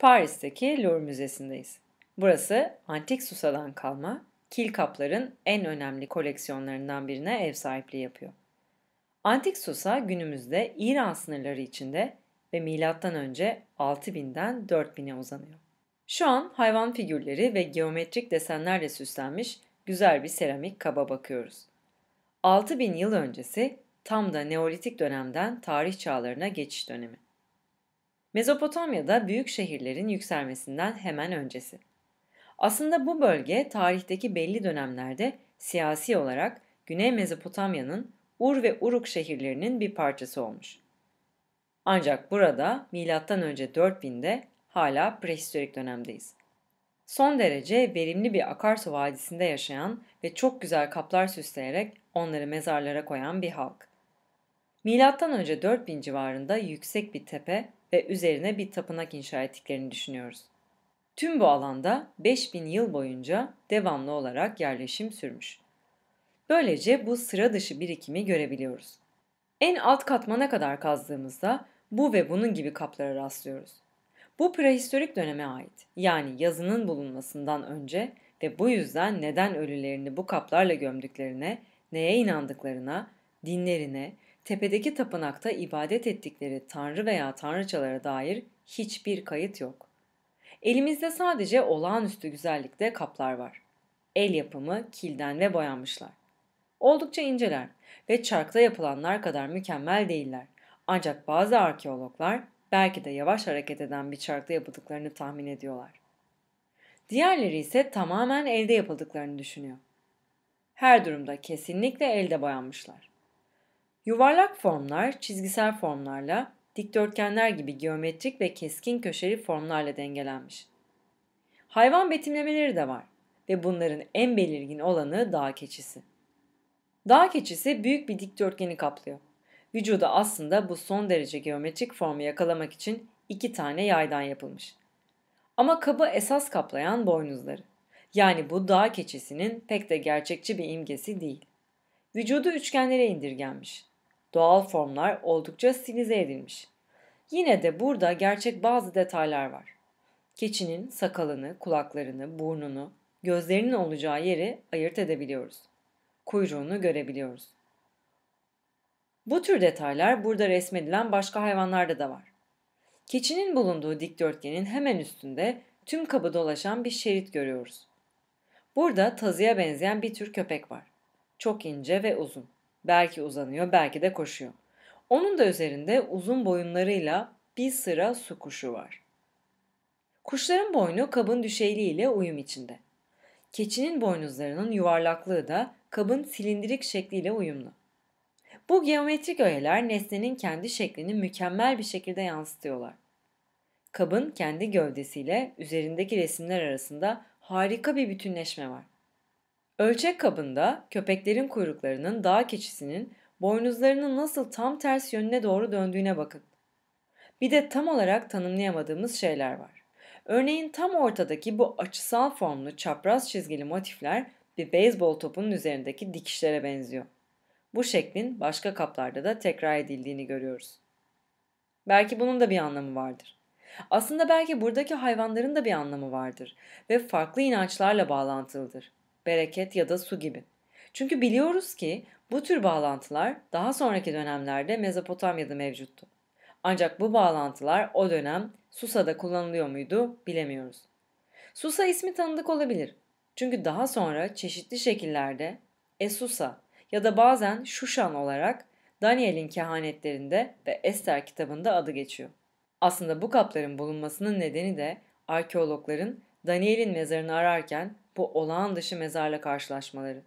Paris'teki Louvre Müzesi'ndeyiz. Burası antik Susa'dan kalma kil kapların en önemli koleksiyonlarından birine ev sahipliği yapıyor. Antik Susa günümüzde İran sınırları içinde ve milattan önce 6000'den 4000'e uzanıyor. Şu an hayvan figürleri ve geometrik desenlerle süslenmiş güzel bir seramik kaba bakıyoruz. 6000 yıl öncesi tam da Neolitik dönemden tarih çağlarına geçiş dönemi. Mezopotamya'da büyük şehirlerin yükselmesinden hemen öncesi. Aslında bu bölge tarihteki belli dönemlerde siyasi olarak Güney Mezopotamya'nın Ur ve Uruk şehirlerinin bir parçası olmuş. Ancak burada M.Ö. 4000'de hala prehistorik dönemdeyiz. Son derece verimli bir akarsu vadisinde yaşayan ve çok güzel kaplar süsleyerek onları mezarlara koyan bir halk. M.Ö. 4000 civarında yüksek bir tepe ve üzerine bir tapınak inşa ettiklerini düşünüyoruz. Tüm bu alanda 5000 yıl boyunca devamlı olarak yerleşim sürmüş. Böylece bu sıra dışı birikimi görebiliyoruz. En alt katmana kadar kazdığımızda bu ve bunun gibi kaplara rastlıyoruz. Bu prehistorik döneme ait yani yazının bulunmasından önce ve bu yüzden neden ölülerini bu kaplarla gömdüklerine, neye inandıklarına, dinlerine, Tepedeki tapınakta ibadet ettikleri tanrı veya tanrıçalara dair hiçbir kayıt yok. Elimizde sadece olağanüstü güzellikte kaplar var. El yapımı, kilden ve boyanmışlar. Oldukça inceler ve çarkla yapılanlar kadar mükemmel değiller. Ancak bazı arkeologlar belki de yavaş hareket eden bir çarkla yapıldıklarını tahmin ediyorlar. Diğerleri ise tamamen elde yapıldıklarını düşünüyor. Her durumda kesinlikle elde boyanmışlar. Yuvarlak formlar çizgisel formlarla, dikdörtgenler gibi geometrik ve keskin köşeli formlarla dengelenmiş. Hayvan betimlemeleri de var ve bunların en belirgin olanı dağ keçisi. Dağ keçisi büyük bir dikdörtgeni kaplıyor. Vücudu aslında bu son derece geometrik formu yakalamak için iki tane yaydan yapılmış. Ama kabı esas kaplayan boynuzları. Yani bu dağ keçisinin pek de gerçekçi bir imgesi değil. Vücudu üçgenlere indirgenmiş doğal formlar oldukça stilize edilmiş. Yine de burada gerçek bazı detaylar var. Keçinin sakalını, kulaklarını, burnunu, gözlerinin olacağı yeri ayırt edebiliyoruz. Kuyruğunu görebiliyoruz. Bu tür detaylar burada resmedilen başka hayvanlarda da var. Keçinin bulunduğu dikdörtgenin hemen üstünde tüm kabı dolaşan bir şerit görüyoruz. Burada tazıya benzeyen bir tür köpek var. Çok ince ve uzun. Belki uzanıyor, belki de koşuyor. Onun da üzerinde uzun boyunlarıyla bir sıra su kuşu var. Kuşların boynu kabın düşeyliğiyle uyum içinde. Keçinin boynuzlarının yuvarlaklığı da kabın silindirik şekliyle uyumlu. Bu geometrik öğeler nesnenin kendi şeklini mükemmel bir şekilde yansıtıyorlar. Kabın kendi gövdesiyle üzerindeki resimler arasında harika bir bütünleşme var. Ölçek kabında köpeklerin kuyruklarının dağ keçisinin boynuzlarının nasıl tam ters yönüne doğru döndüğüne bakın. Bir de tam olarak tanımlayamadığımız şeyler var. Örneğin tam ortadaki bu açısal formlu çapraz çizgili motifler bir beyzbol topunun üzerindeki dikişlere benziyor. Bu şeklin başka kaplarda da tekrar edildiğini görüyoruz. Belki bunun da bir anlamı vardır. Aslında belki buradaki hayvanların da bir anlamı vardır ve farklı inançlarla bağlantılıdır bereket ya da su gibi. Çünkü biliyoruz ki bu tür bağlantılar daha sonraki dönemlerde Mezopotamya'da mevcuttu. Ancak bu bağlantılar o dönem Susa'da kullanılıyor muydu bilemiyoruz. Susa ismi tanıdık olabilir. Çünkü daha sonra çeşitli şekillerde Esusa ya da bazen Şuşan olarak Daniel'in kehanetlerinde ve Ester kitabında adı geçiyor. Aslında bu kapların bulunmasının nedeni de arkeologların Daniel'in mezarını ararken bu olağan dışı mezarla karşılaşmaları.